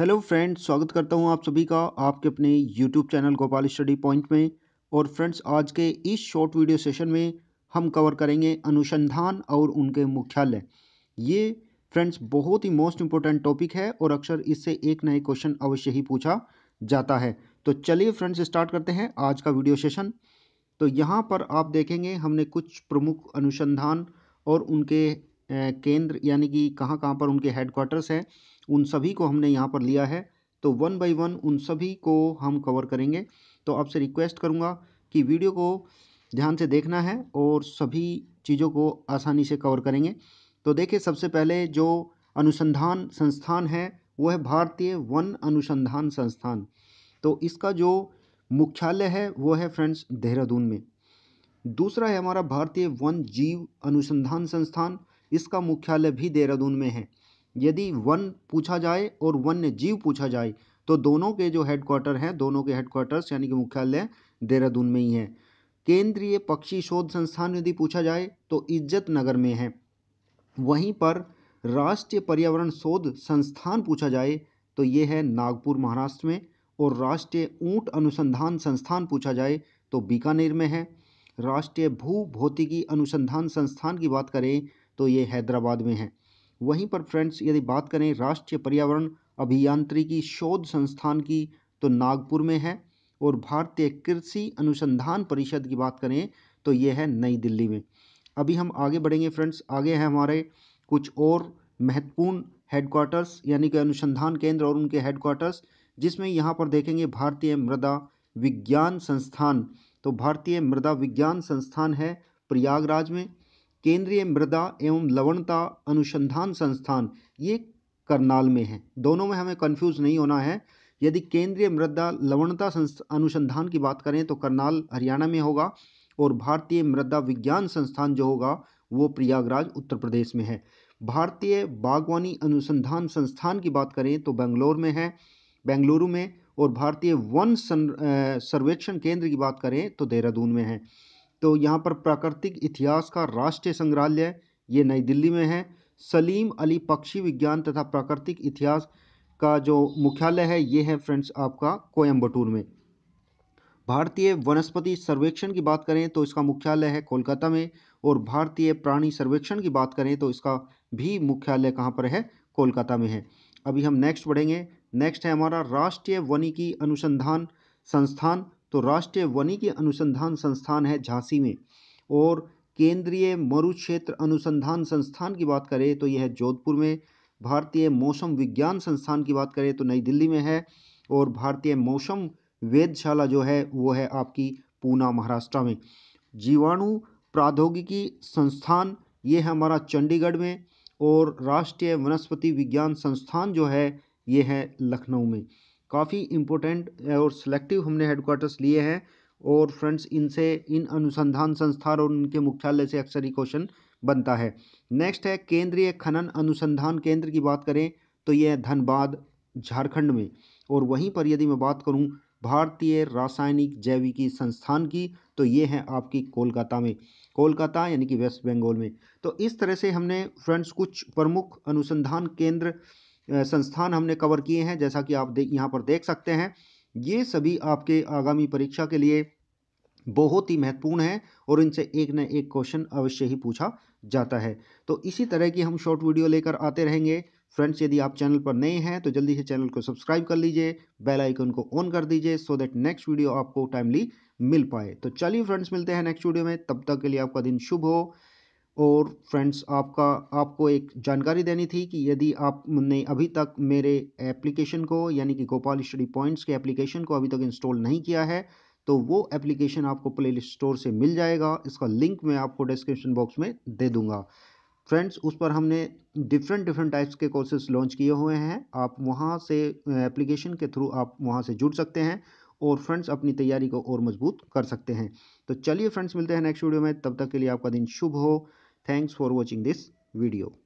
hello friends स्वागत करता हूं आप सभी का आपके अपने YouTube channel Gopal study point में और फ्रेंड्स आज के इस शॉर्ट वीडियो सेशन में हम कवर करेंगे अनुसंधान और उनके मुख्यालय ये फ्रेंड्स बहुत ही मोस्ट इम्पोर्टेंट टॉपिक है और अक्सर इससे एक नए क्वेश्चन अवश्य ही पूछा जाता है तो चलिए फ्रेंड्स स्टार्ट करते हैं आज का वीडियो सेशन तो यहाँ पर आप देखेंगे हमने कुछ प्रमुख अनुसंधान और उनके केंद्र यानी कि कहाँ कहाँ पर उनके हेडक्वार्टर्स हैं उन सभी को हमने यहाँ पर लिया है तो वन बाई वन उन सभी को हम कवर करेंगे तो आपसे रिक्वेस्ट करूँगा कि वीडियो को ध्यान से देखना है और सभी चीज़ों को आसानी से कवर करेंगे तो देखिए सबसे पहले जो अनुसंधान संस्थान है वो है भारतीय वन अनुसंधान संस्थान तो इसका जो मुख्यालय है वो है फ्रेंड्स देहरादून में दूसरा है हमारा भारतीय वन जीव अनुसंधान संस्थान इसका मुख्यालय भी देहरादून में है यदि वन पूछा जाए और वन्य जीव पूछा जाए तो दोनों के जो हेडक्वार्टर हैं दोनों के हेडक्वार्टर्स यानी कि मुख्यालय देहरादून में ही हैं केंद्रीय पक्षी शोध संस्थान यदि पूछा जाए तो इज्जत नगर में है वहीं पर राष्ट्रीय पर्यावरण शोध संस्थान पूछा जाए तो ये है नागपुर महाराष्ट्र में और राष्ट्रीय ऊँट अनुसंधान संस्थान पूछा जाए तो बीकानेर में है राष्ट्रीय भू भौतिकी अनुसंधान संस्थान की बात करें तो ये हैदराबाद में है वहीं पर फ्रेंड्स यदि बात करें राष्ट्रीय पर्यावरण अभियांत्रिकी शोध संस्थान की तो नागपुर में है और भारतीय कृषि अनुसंधान परिषद की बात करें तो ये है नई दिल्ली में अभी हम आगे बढ़ेंगे फ्रेंड्स आगे हैं हमारे कुछ और महत्वपूर्ण हेडक्वार्टर्स यानी कि अनुसंधान केंद्र और उनके हेडक्वार्टर्स जिसमें यहाँ पर देखेंगे भारतीय मृदा विज्ञान संस्थान तो भारतीय मृदा विज्ञान संस्थान है प्रयागराज में केंद्रीय मृदा एवं लवणता अनुसंधान संस्थान ये करनाल में है दोनों में हमें कंफ्यूज नहीं होना है यदि केंद्रीय मृदा लवणता अनुसंधान की बात करें तो करनाल हरियाणा में होगा और भारतीय मृदा विज्ञान संस्थान जो होगा वो प्रयागराज उत्तर प्रदेश में है भारतीय बागवानी अनुसंधान संस्थान की बात करें तो बेंगलोर में है बेंगलुरु में और भारतीय वन सर्वेक्षण केंद्र की बात करें तो देहरादून में है तो यहाँ पर प्राकृतिक इतिहास का राष्ट्रीय संग्रहालय ये नई दिल्ली में है सलीम अली पक्षी विज्ञान तथा प्राकृतिक इतिहास का जो मुख्यालय है ये है फ्रेंड्स आपका कोयम्बटूर में भारतीय वनस्पति सर्वेक्षण की बात करें तो इसका मुख्यालय है कोलकाता में और भारतीय प्राणी सर्वेक्षण की बात करें तो इसका भी मुख्यालय कहाँ पर है कोलकाता में है अभी हम नेक्स्ट बढ़ेंगे नेक्स्ट है हमारा राष्ट्रीय वनिकी अनुसंधान संस्थान तो राष्ट्रीय वनिकी अनुसंधान संस्थान है झांसी में और केंद्रीय मरुक्षेत्र अनुसंधान संस्थान की बात करें तो यह जोधपुर में भारतीय मौसम विज्ञान संस्थान की बात करें तो नई दिल्ली में है और भारतीय मौसम वेदशाला जो है वो है आपकी पूना महाराष्ट्र में जीवाणु प्रौद्योगिकी संस्थान ये है हमारा चंडीगढ़ में और राष्ट्रीय वनस्पति विज्ञान संस्थान जो है ये है लखनऊ में काफ़ी इम्पोर्टेंट और सिलेक्टिव हमने हेडक्वार्टर्स लिए हैं और फ्रेंड्स इनसे इन अनुसंधान संस्थान और उनके मुख्यालय से अक्सर ही क्वेश्चन बनता है नेक्स्ट है केंद्रीय खनन अनुसंधान केंद्र की बात करें तो यह धनबाद झारखंड में और वहीं पर यदि मैं बात करूं भारतीय रासायनिक जैविकी संस्थान की तो ये है आपकी कोलकाता में कोलकाता यानी कि वेस्ट बंगाल में तो इस तरह से हमने फ्रेंड्स कुछ प्रमुख अनुसंधान केंद्र संस्थान हमने कवर किए हैं जैसा कि आप दे यहाँ पर देख सकते हैं ये सभी आपके आगामी परीक्षा के लिए बहुत ही महत्वपूर्ण है और इनसे एक न एक क्वेश्चन अवश्य ही पूछा जाता है तो इसी तरह की हम शॉर्ट वीडियो लेकर आते रहेंगे फ्रेंड्स यदि आप चैनल पर नए हैं तो जल्दी से चैनल को सब्सक्राइब कर लीजिए बेल आइकन को ऑन कर दीजिए सो दैट नेक्स्ट वीडियो आपको टाइमली मिल पाए तो चलिए फ्रेंड्स मिलते हैं नेक्स्ट वीडियो में तब तक के लिए आपका दिन शुभ हो और फ्रेंड्स आपका आपको एक जानकारी देनी थी कि यदि आपने अभी तक मेरे एप्लीकेशन को यानी कि गोपाल स्टडी पॉइंट्स के एप्लीकेशन को अभी तक इंस्टॉल नहीं किया है तो वो एप्लीकेशन आपको प्ले स्टोर से मिल जाएगा इसका लिंक मैं आपको डिस्क्रिप्शन बॉक्स में दे दूँगा फ्रेंड्स उस पर हमने डिफरेंट डिफरेंट टाइप्स के कोर्सेज लॉन्च किए हुए हैं आप वहाँ से एप्लीकेशन के थ्रू आप वहाँ से जुड़ सकते हैं और फ्रेंड्स अपनी तैयारी को और मजबूत कर सकते हैं तो चलिए फ्रेंड्स मिलते हैं नेक्स्ट वीडियो में तब तक के लिए आपका दिन शुभ हो thanks for watching this video